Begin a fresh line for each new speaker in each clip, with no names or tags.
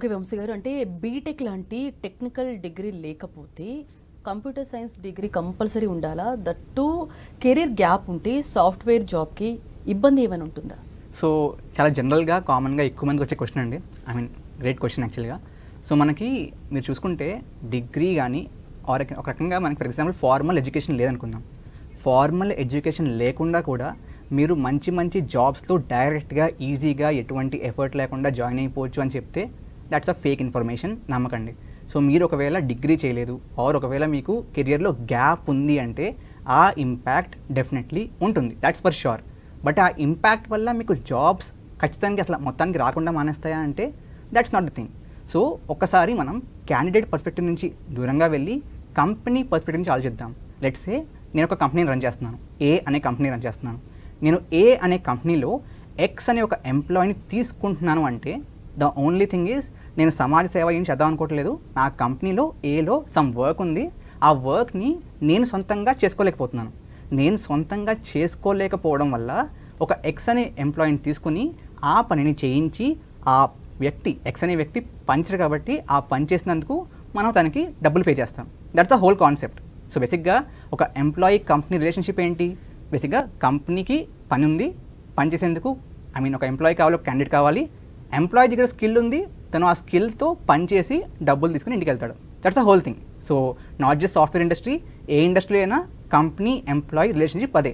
okay Vamsi గారు అంటే BTech లాంటి టెక్నికల్ డిగ్రీ లేకపోతే కంప్యూటర్ సైన్స్ డిగ్రీ కంపల్సరీ ఉండాలా దట్టు కెరీర్ గ్యాప్ ఉంటే సాఫ్ట్వేర్ జాబ్కి ఇబ్బంది ఏమైనా ఉంటుందా సో చాలా జనరల్గా కామన్గా ఎక్కువ మందికి వచ్చే క్వశ్చన్ అండి ఐ మీన్ గ్రేట్ క్వశ్చన్ యాక్చువల్గా సో మనకి మీరు చూసుకుంటే డిగ్రీ కానీ ఒక రకంగా మనకి ఫర్ ఎగ్జాంపుల్ ఫార్మల్ ఎడ్యుకేషన్ లేదనుకుందాం ఫార్మల్ ఎడ్యుకేషన్ లేకుండా కూడా మీరు మంచి మంచి జాబ్స్లో డైరెక్ట్గా ఈజీగా ఎటువంటి ఎఫర్ట్ లేకుండా జాయిన్ అయిపోవచ్చు అని చెప్తే దాట్స్ అ ఫేక్ ఇన్ఫర్మేషన్ నమ్మకండి సో మీరు ఒకవేళ డిగ్రీ చేయలేదు ఆర్ ఒకవేళ మీకు కెరియర్లో గ్యాప్ ఉంది అంటే ఆ ఇంపాక్ట్ డెఫినెట్లీ ఉంటుంది దాట్స్ ఫర్ ష్యూర్ బట్ ఆ ఇంపాక్ట్ వల్ల మీకు జాబ్స్ ఖచ్చితంగా అసలు మొత్తానికి రాకుండా మానేస్తాయా అంటే that's not the thing so ఒకసారి మనం క్యాండిడేట్ పర్స్పెక్టివ్ నుంచి దూరంగా వెళ్ళి కంపెనీ పర్స్పెక్టివ్ నుంచి ఆలోచిద్దాం లెట్స్ ఏ నేను ఒక కంపెనీని రన్ చేస్తున్నాను ఏ అనే కంపెనీ రన్ చేస్తున్నాను నేను ఏ అనే కంపెనీలో ఎక్స్ అనే ఒక ఎంప్లాయీని తీసుకుంటున్నాను అంటే ద ఓన్లీ థింగ్ ఈజ్ నేను సమాజ సేవ ఏం చేద్దాం అనుకోవట్లేదు నా కంపెనీలో ఏలో సమ్ వర్క్ ఉంది ఆ వర్క్ని నేను సొంతంగా చేసుకోలేకపోతున్నాను నేను సొంతంగా చేసుకోలేకపోవడం వల్ల ఒక ఎక్స్ అనే ఎంప్లాయీని తీసుకుని ఆ పనిని చేయించి ఆ వ్యక్తి ఎక్స్ అనే వ్యక్తి పంచరు కాబట్టి ఆ పని చేసినందుకు మనం తనకి డబ్బులు పే చేస్తాం that's the whole concept so బేసిక్గా ఒక ఎంప్లాయీ కంపెనీ రిలేషన్షిప్ ఏంటి బేసిక్గా కంపెనీకి పని ఉంది పని చేసేందుకు ఐ మీన్ ఒక ఎంప్లాయీ కావాలి ఒక క్యాండిడేట్ కావాలి ఎంప్లాయీ దగ్గర స్కిల్ ఉంది తను ఆ స్కిల్తో పనిచేసి డబ్బులు తీసుకుని ఇంటికి వెళ్తాడు that's a whole thing so not just software industry ఏ ఇండస్ట్రీ అయినా కంపెనీ ఎంప్లాయీ రిలేషన్షిప్ అదే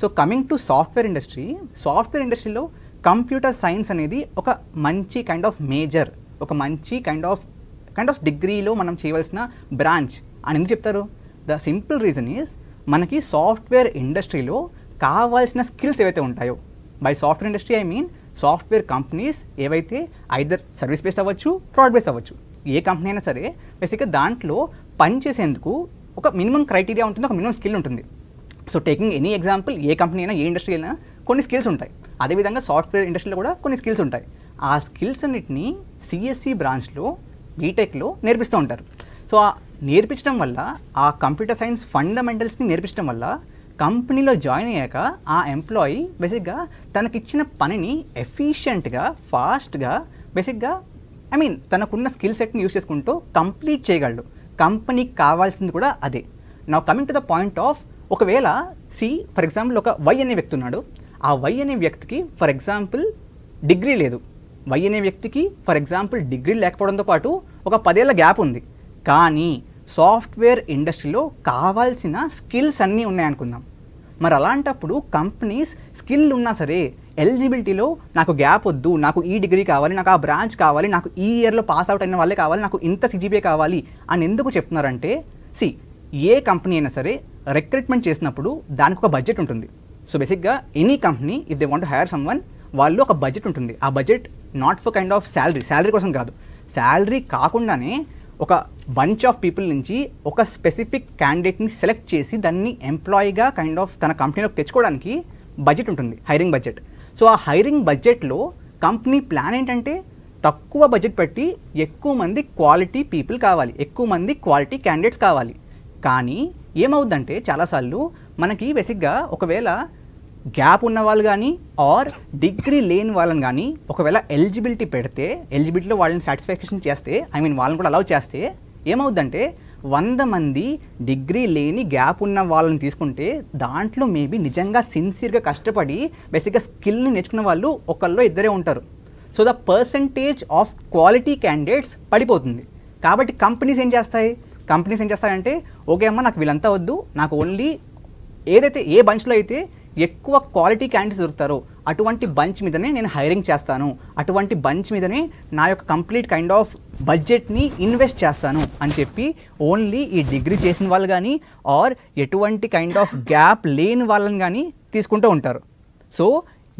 so coming to software industry సాఫ్ట్వేర్ ఇండస్ట్రీలో కంప్యూటర్ సైన్స్ అనేది ఒక మంచి కైండ్ ఆఫ్ మేజర్ ఒక మంచి కైండ్ ఆఫ్ కైండ్ ఆఫ్ డిగ్రీలో మనం చేయవలసిన బ్రాంచ్ అని ఎందుకు చెప్తారు ద సింపుల్ రీజన్ ఈజ్ మనకి సాఫ్ట్వేర్ ఇండస్ట్రీలో కావాల్సిన స్కిల్స్ ఏవైతే ఉంటాయో by software industry I mean software companies ఏవైతే ఐదర్ సర్వీస్ బేస్డ్ అవ్వచ్చు ఫ్రాడ్ బేస్డ్ అవ్వచ్చు ఏ కంపెనీ అయినా సరే బేసిక్గా దాంట్లో పని చేసేందుకు ఒక మినిమం క్రైటీరియా ఉంటుంది ఒక మినిమం స్కిల్ ఉంటుంది సో టేకింగ్ ఎనీ ఎగ్జాంపుల్ ఏ కంపెనీ అయినా ఏ ఇండస్ట్రీ అయినా కొన్ని స్కిల్స్ ఉంటాయి అదేవిధంగా సాఫ్ట్వేర్ ఇండస్ట్రీలో కూడా కొన్ని స్కిల్స్ ఉంటాయి ఆ స్కిల్స్ అన్నిటినీ సిఎస్సి బ్రాంచ్లో బీటెక్లో నేర్పిస్తూ ఉంటారు సో ఆ నేర్పించడం వల్ల ఆ కంప్యూటర్ సైన్స్ ఫండమెంటల్స్ని నేర్పించడం వల్ల కంపెనీలో జాయిన్ అయ్యాక ఆ ఎంప్లాయీ బేసిక్గా తనకిచ్చిన పనిని ఎఫిషియెంట్గా ఫాస్ట్గా బేసిక్గా ఐ మీన్ తనకున్న స్కిల్ సెట్ని యూస్ చేసుకుంటూ కంప్లీట్ చేయగలడు కంపెనీకి కావాల్సింది కూడా అదే నా coming to the point of ఒకవేళ సి ఫర్ ఎగ్జాంపుల్ ఒక వై అనే వ్యక్తి ఉన్నాడు ఆ వై అనే వ్యక్తికి ఫర్ ఎగ్జాంపుల్ డిగ్రీ లేదు వై అనే వ్యక్తికి ఫర్ ఎగ్జాంపుల్ డిగ్రీ లేకపోవడంతో పాటు ఒక పదేళ్ల గ్యాప్ ఉంది కానీ సాఫ్ట్వేర్ ఇండస్ట్రీలో కావాల్సిన స్కిల్స్ అన్నీ ఉన్నాయనుకుందాం మరి అలాంటప్పుడు కంపెనీస్ స్కిల్ ఉన్నా సరే ఎలిజిబిలిటీలో నాకు గ్యాప్ వద్దు నాకు ఈ డిగ్రీ కావాలి నాకు ఆ బ్రాంచ్ కావాలి నాకు ఈ ఇయర్లో పాస్ అవుట్ అయిన వాళ్ళే కావాలి నాకు ఇంత సిజిబిఏ కావాలి అని ఎందుకు చెప్తున్నారంటే సి ఏ కంపెనీ అయినా సరే రిక్రూట్మెంట్ చేసినప్పుడు దానికి ఒక బడ్జెట్ ఉంటుంది సో బేసిక్గా any company if they want hire someone వాళ్ళు ఒక బడ్జెట్ ఉంటుంది ఆ budget not for kind of salary salary కోసం కాదు శాలరీ కాకుండానే ఒక బంచ్ ఆఫ్ పీపుల్ నుంచి ఒక స్పెసిఫిక్ క్యాండిడేట్ని సెలెక్ట్ చేసి దాన్ని ఎంప్లాయీగా కైండ్ ఆఫ్ తన కంపెనీలోకి తెచ్చుకోవడానికి బడ్జెట్ ఉంటుంది హైరింగ్ బడ్జెట్ సో ఆ హైరింగ్ బడ్జెట్లో కంపెనీ ప్లాన్ ఏంటంటే తక్కువ బడ్జెట్ పెట్టి ఎక్కువ మంది క్వాలిటీ పీపుల్ కావాలి ఎక్కువ మంది క్వాలిటీ క్యాండిడేట్స్ కావాలి కానీ ఏమవుద్దంటే చాలాసార్లు మనకి బేసిక్గా ఒకవేళ గ్యాప్ ఉన్న వాళ్ళు కానీ ఆర్ డిగ్రీ లేని వాళ్ళని కానీ ఒకవేళ ఎలిజిబిలిటీ పెడితే ఎలిజిబిలిటీలో వాళ్ళని సాటిస్ఫాక్షన్ చేస్తే ఐ మీన్ వాళ్ళని కూడా అలౌ చేస్తే ఏమవుద్దంటే వంద మంది డిగ్రీ లేని గ్యాప్ ఉన్న వాళ్ళని తీసుకుంటే దాంట్లో మేబీ నిజంగా సిన్సియర్గా కష్టపడి బేసిక్గా స్కిల్ని నేర్చుకున్న వాళ్ళు ఒకళ్ళు ఇద్దరే ఉంటారు so the percentage of quality candidates పడిపోతుంది కాబట్టి కంపెనీస్ ఏం చేస్తాయి కంపెనీస్ ఏం చేస్తాయంటే ఓకే అమ్మ నాకు వీళ్ళంతా వద్దు నాకు ఓన్లీ ఏదైతే ఏ బంచ్లో అయితే ఎక్కువ క్వాలిటీ క్యాండిడేట్స్ దొరుకుతారో అటువంటి బంచ్ మీదనే నేను హైరింగ్ చేస్తాను అటువంటి బంచ్ మీదనే నా యొక్క కంప్లీట్ కైండ్ ఆఫ్ బడ్జెట్ని ఇన్వెస్ట్ చేస్తాను అని చెప్పి ఓన్లీ ఈ డిగ్రీ చేసిన వాళ్ళు కానీ ఆర్ ఎటువంటి కైండ్ ఆఫ్ గ్యాప్ లేని వాళ్ళని కానీ తీసుకుంటూ ఉంటారు సో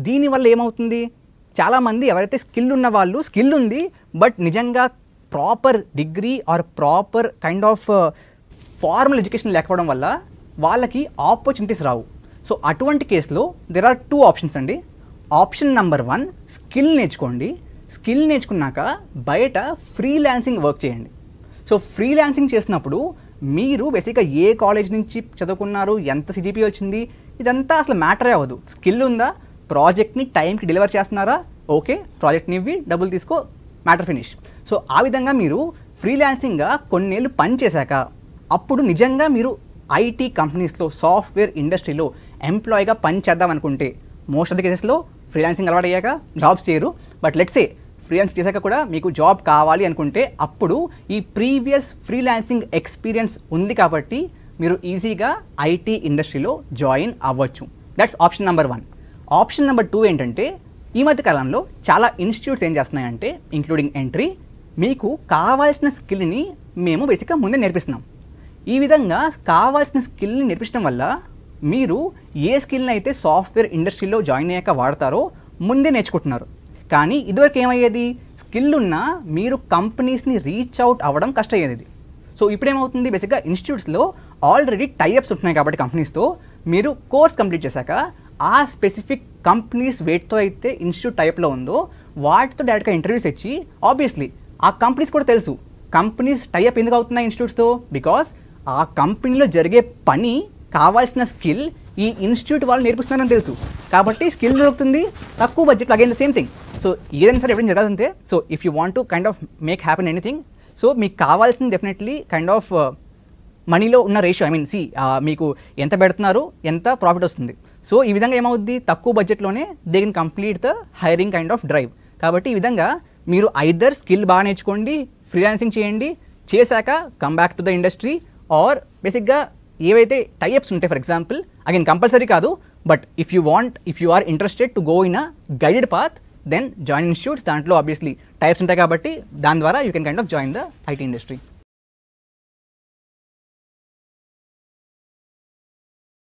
దీనివల్ల ఏమవుతుంది చాలామంది ఎవరైతే స్కిల్ ఉన్న వాళ్ళు స్కిల్ ఉంది బట్ నిజంగా proper degree or proper kind of formal education లేకపోవడం వల్ల వాళ్ళకి ఆపర్చునిటీస్ రావు సో అటువంటి కేసులో దెర్ ఆర్ టూ ఆప్షన్స్ అండి ఆప్షన్ నెంబర్ వన్ స్కిల్ నేర్చుకోండి స్కిల్ నేర్చుకున్నాక బయట ఫ్రీ ల్యాన్సింగ్ వర్క్ చేయండి సో ఫ్రీ ల్యాన్సింగ్ చేసినప్పుడు మీరు బేసిక్గా ఏ కాలేజ్ నుంచి చదువుకున్నారు ఎంత సిజిపి వచ్చింది ఇదంతా అసలు మ్యాటరే అవ్వదు స్కిల్ ఉందా ప్రాజెక్ట్ని టైంకి డెలివర్ చేస్తున్నారా ఓకే ప్రాజెక్ట్ని ఇవ్వి డబ్బులు తీసుకో మ్యాటర్ ఫినిష్ సో ఆ విధంగా మీరు ఫ్రీలాన్సింగ్గా కొన్నేళ్ళు పని చేశాక అప్పుడు నిజంగా మీరు ఐటీ కంపెనీస్లో సాఫ్ట్వేర్ ఇండస్ట్రీలో ఎంప్లాయీగా పని చేద్దాం అనుకుంటే మోస్ట్ ఆఫ్ ది కేసెస్లో ఫ్రీలాన్సింగ్ అలవాటు అయ్యాక జాబ్స్ చేయరు బట్ లెట్స్ ఏ ఫ్రీలాన్స్ చేశాక కూడా మీకు జాబ్ కావాలి అనుకుంటే అప్పుడు ఈ ప్రీవియస్ ఫ్రీలాన్సింగ్ ఎక్స్పీరియన్స్ ఉంది కాబట్టి మీరు ఈజీగా ఐటీ ఇండస్ట్రీలో జాయిన్ అవ్వచ్చు that's option number one option number two ఏంటంటే ఈ మధ్య కాలంలో చాలా ఇన్స్టిట్యూట్స్ ఏం చేస్తున్నాయంటే ఇంక్లూడింగ్ ఎంట్రీ మీకు కావాల్సిన స్కిల్ని మేము బేసిక్గా ముందే నేర్పిస్తున్నాం ఈ విధంగా కావాల్సిన స్కిల్ని నేర్పించడం వల్ల మీరు ఏ స్కిల్ని అయితే సాఫ్ట్వేర్ ఇండస్ట్రీలో జాయిన్ అయ్యాక వాడతారో ముందే నేర్చుకుంటున్నారు కానీ ఇదివరకు ఏమయ్యేది స్కిల్ ఉన్న మీరు కంపెనీస్ని రీచ్ అవుట్ అవ్వడం కష్టమయ్యేది సో ఇప్పుడేమవుతుంది బేసిక్గా ఇన్స్టిట్యూట్స్లో ఆల్రెడీ టైఅప్స్ ఉంటున్నాయి కాబట్టి కంపెనీస్తో మీరు కోర్స్ కంప్లీట్ చేశాక ఆ స్పెసిఫిక్ కంపెనీస్ వెయిట్తో అయితే ఇన్స్టిట్యూట్ టైప్లో ఉందో వాటితో డైరెక్ట్గా ఇంటర్వ్యూస్ ఇచ్చి ఆబ్వియస్లీ ఆ కంపెనీస్ కూడా తెలుసు కంపెనీస్ టైఅప్ ఎందుకు అవుతున్నాయి ఇన్స్టిట్యూట్స్తో బికాస్ ఆ కంపెనీలో జరిగే పని కావాల్సిన స్కిల్ ఈ ఇన్స్టిట్యూట్ వాళ్ళు నేర్పిస్తున్నారని తెలుసు కాబట్టి స్కిల్ దొరుకుతుంది తక్కువ బడ్జెట్లో again the same thing so ఏదైనా సరే ఎప్పుడైనా జరగాలంటే so if you want to kind of make happen anything so మీకు కావాల్సింది డెఫినెట్లీ కైండ్ ఆఫ్ మనీలో ఉన్న రేషియో ఐ మీన్ సి మీకు ఎంత పెడుతున్నారు ఎంత ప్రాఫిట్ వస్తుంది సో ఈ విధంగా ఏమవుద్ది తక్కువ బడ్జెట్లోనే they can complete the hiring kind of drive కాబట్టి ఈ విధంగా మీరు ఐదర్ స్కిల్ బాగా నేర్చుకోండి ఫ్రీలాన్సింగ్ చేయండి చేశాక come back to the industry or బేసిక్గా ఏవైతే టైప్స్ ఉంటాయి ఫర్ ఎగ్జాంపుల్ అగైన్ కంపల్సరీ కాదు but if you want if you are interested to go in a guided path then join institutes దాంట్లో obviously types ఉంటాయి కాబట్టి దాని ద్వారా you can kind of join the IT industry